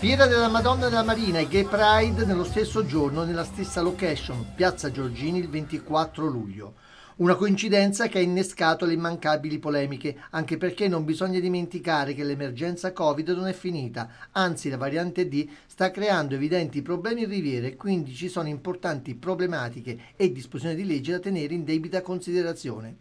Fiera della Madonna della Marina e Gay Pride nello stesso giorno, nella stessa location, Piazza Giorgini, il 24 luglio. Una coincidenza che ha innescato le immancabili polemiche, anche perché non bisogna dimenticare che l'emergenza Covid non è finita, anzi la variante D sta creando evidenti problemi in riviera e quindi ci sono importanti problematiche e disposizioni di legge da tenere in debita considerazione.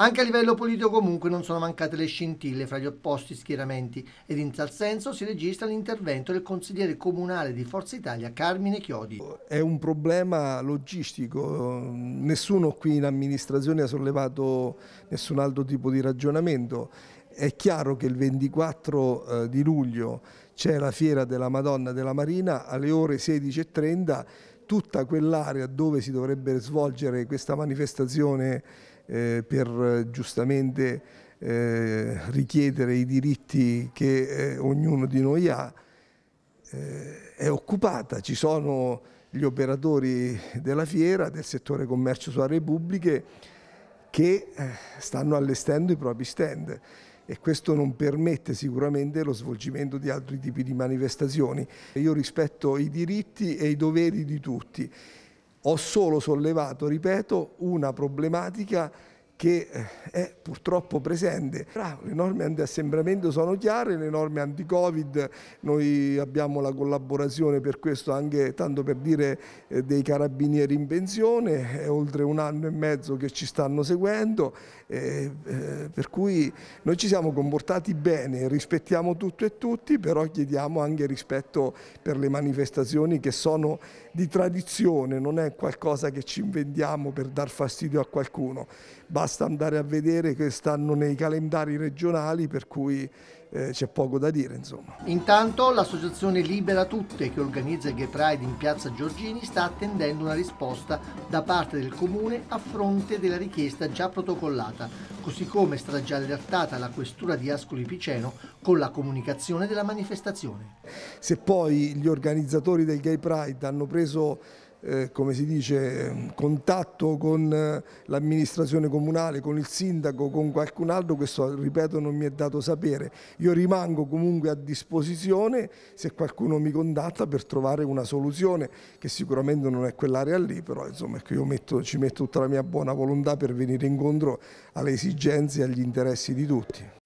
Anche a livello politico comunque non sono mancate le scintille fra gli opposti schieramenti ed in tal senso si registra l'intervento del consigliere comunale di Forza Italia Carmine Chiodi. È un problema logistico, nessuno qui in amministrazione ha sollevato nessun altro tipo di ragionamento. È chiaro che il 24 eh, di luglio c'è la fiera della Madonna della Marina alle ore 16.30 tutta quell'area dove si dovrebbe svolgere questa manifestazione eh, per giustamente eh, richiedere i diritti che eh, ognuno di noi ha, eh, è occupata. Ci sono gli operatori della fiera, del settore commercio su aree pubbliche che eh, stanno allestendo i propri stand e questo non permette sicuramente lo svolgimento di altri tipi di manifestazioni. Io rispetto i diritti e i doveri di tutti. Ho solo sollevato, ripeto, una problematica che eh, è purtroppo presente. Le norme anti-assembramento sono chiare, le norme anti-Covid, noi abbiamo la collaborazione per questo anche, tanto per dire, eh, dei carabinieri in pensione, è oltre un anno e mezzo che ci stanno seguendo, eh, per cui noi ci siamo comportati bene, rispettiamo tutto e tutti, però chiediamo anche rispetto per le manifestazioni che sono di tradizione, non è qualcosa che ci inventiamo per dar fastidio a qualcuno. Basta basta andare a vedere che stanno nei calendari regionali per cui eh, c'è poco da dire insomma. Intanto l'associazione Libera Tutte che organizza il Gay Pride in piazza Giorgini sta attendendo una risposta da parte del comune a fronte della richiesta già protocollata, così come sarà già allertata la questura di Ascoli Piceno con la comunicazione della manifestazione. Se poi gli organizzatori del Gay Pride hanno preso eh, come si dice, contatto con eh, l'amministrazione comunale, con il sindaco, con qualcun altro, questo ripeto non mi è dato sapere. Io rimango comunque a disposizione se qualcuno mi contatta per trovare una soluzione che sicuramente non è quell'area lì, però insomma ecco, io metto, ci metto tutta la mia buona volontà per venire incontro alle esigenze e agli interessi di tutti.